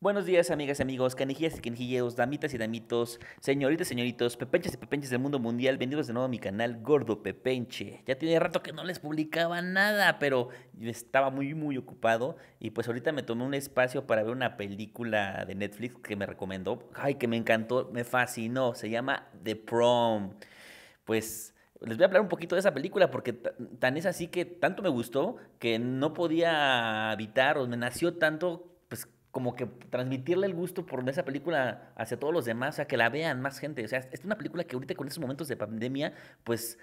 Buenos días, amigas y amigos, canijillas y canijillos damitas y damitos, señoritas y señoritos, pepenches y pepenches del mundo mundial. Bienvenidos de nuevo a mi canal Gordo Pepenche. Ya tiene rato que no les publicaba nada, pero estaba muy, muy ocupado. Y pues ahorita me tomé un espacio para ver una película de Netflix que me recomendó. Ay, que me encantó, me fascinó. Se llama The Prom. Pues. Les voy a hablar un poquito de esa película porque tan es así que tanto me gustó que no podía evitar o me nació tanto como que transmitirle el gusto por esa película hacia todos los demás, o sea, que la vean más gente. O sea, es una película que ahorita con esos momentos de pandemia, pues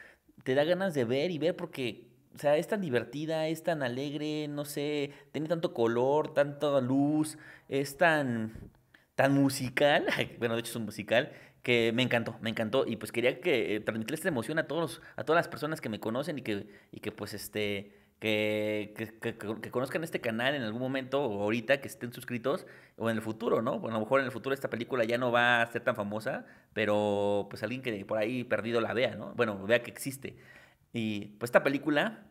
te da ganas de ver y ver porque, o sea, es tan divertida, es tan alegre, no sé, tiene tanto color, tanta luz, es tan, tan musical, bueno, de hecho es un musical, que me encantó, me encantó y pues quería que eh, transmitir esta emoción a todos, a todas las personas que me conocen y que, y que pues este que, conozcan este canal en algún momento o ahorita, que estén suscritos o en el futuro, ¿no? Bueno, a lo mejor en el futuro esta película ya no va a ser tan famosa, pero pues alguien que por ahí perdido la vea, ¿no? Bueno, vea que existe. Y pues esta película,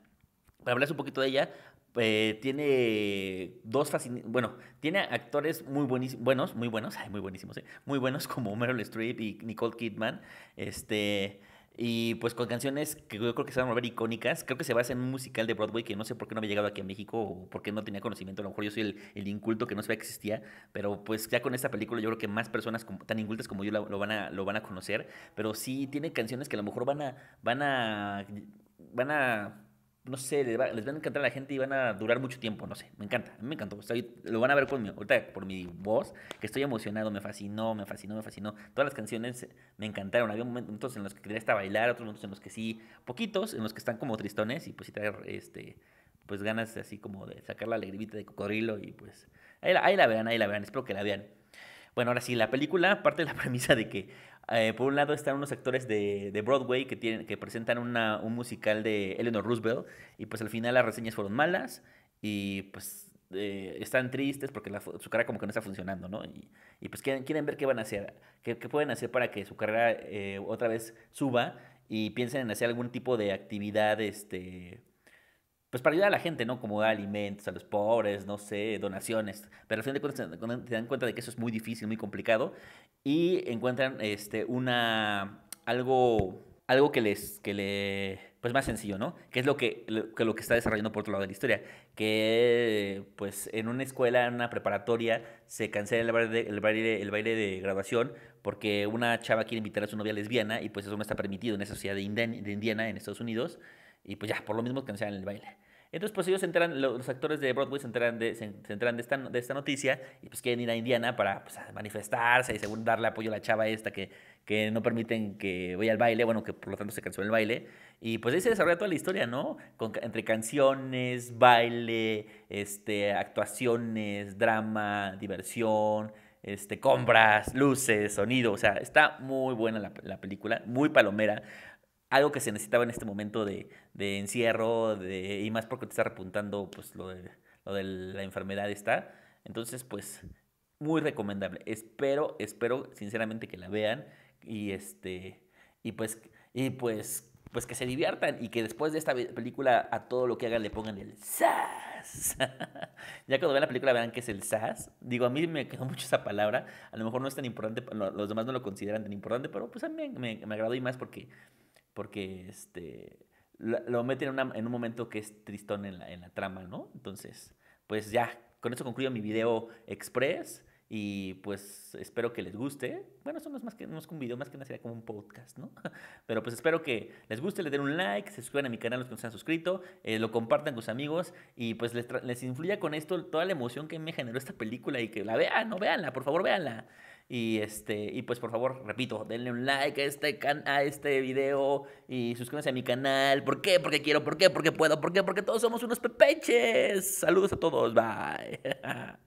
para hablar un poquito de ella, eh, tiene dos bueno, tiene actores muy buenos, muy buenos, muy buenísimos, ¿eh? muy buenos como Meryl Streep y Nicole Kidman, este y pues con canciones que yo creo que se van a volver icónicas. Creo que se basa en un musical de Broadway que no sé por qué no había llegado aquí a México o por qué no tenía conocimiento. A lo mejor yo soy el, inculto que no sabía que existía. Pero pues ya con esta película yo creo que más personas tan incultas como yo lo, van a, lo van a conocer. Pero sí tiene canciones que a lo mejor van a... Van a, van a no sé, les, van a encantar a la gente y van a durar mucho tiempo, no sé, me encanta, me encantó, lo van a ver por mi, ahorita por mi voz, que estoy emocionado, me fascinó, me fascinó, me fascinó, todas las canciones me encantaron, había momentos en los que quería hasta bailar, otros momentos en los que sí, poquitos, en los que están como tristones y pues sí traer, este, pues ganas así como de sacar la alegría de cocodrilo y pues ahí la, ahí la verán, ahí la verán, espero que la vean. Bueno, ahora sí, la película parte de la premisa de que, eh, por un lado, están unos actores de, Broadway que, tienen, que presentan un musical de Eleanor Roosevelt y pues al final las reseñas fueron malas y pues eh, están tristes porque su cara como que no está funcionando, ¿no? Y, pues quieren, quieren, ver qué van a hacer, qué, pueden hacer para que su carrera eh, otra vez suba y piensen en hacer algún tipo de actividad, este pues para ayudar a la gente, ¿no? Como alimentos a los pobres, no sé, donaciones. Pero al final de cuentas se dan cuenta de que eso es muy difícil, muy complicado. Y encuentran este, una, algo, algo que les, que le, pues más sencillo, ¿no? Que es lo que, lo, que, lo que está desarrollando por otro lado de la historia. Que, pues en una escuela, en una preparatoria, se cancela el baile, el baile, el baile de graduación porque una chava quiere invitar a su novia lesbiana y pues eso no está permitido en esa sociedad de Indiana en Estados Unidos. Y pues ya, por lo mismo que cancelan el baile. Entonces, pues ellos se enteran, los actores de Broadway se enteran de, de, esta, noticia y pues quieren ir a Indiana para pues, manifestarse y según darle apoyo a la chava esta que, que no permiten que vaya al baile, bueno, que por lo tanto se canceló el baile. Y pues ahí se desarrolla toda la historia, ¿no? entre canciones, baile, este, actuaciones, drama, diversión, este, compras, luces, sonido. O sea, está muy buena la película, muy palomera algo que se necesitaba en este momento de, encierro y más porque te está repuntando pues, lo, de, la enfermedad está. Entonces, pues, muy recomendable. Espero, espero sinceramente que la vean y este y pues y pues pues que se diviertan y que después de esta película a todo lo que hagan le pongan el sas. ya cuando vean la película vean que es el sas. Digo, a mí me quedó mucho esa palabra. A lo mejor no es tan importante, los demás no lo consideran tan importante, pero pues a mí me, me agradó y más porque porque este, lo, meten en, un momento que es tristón en la, trama, ¿no? Entonces, pues ya, con eso concluyo mi video express y pues espero que les guste. Bueno, eso no es más que, no un video, más que nada, sería como un podcast, ¿no? Pero pues espero que les guste, les den un like, se suscriban a mi canal los que no se han suscrito, eh, lo compartan con sus amigos y pues les, les influya con esto toda la emoción que me generó esta película y que la vean, no véanla, por favor, véanla. Y, este, y pues por favor, repito, denle un like a este, can a este video y suscríbanse a mi canal. ¿Por qué? Porque quiero, ¿por qué? Porque puedo, ¿por qué? Porque todos somos unos pepeches. Saludos a todos, bye.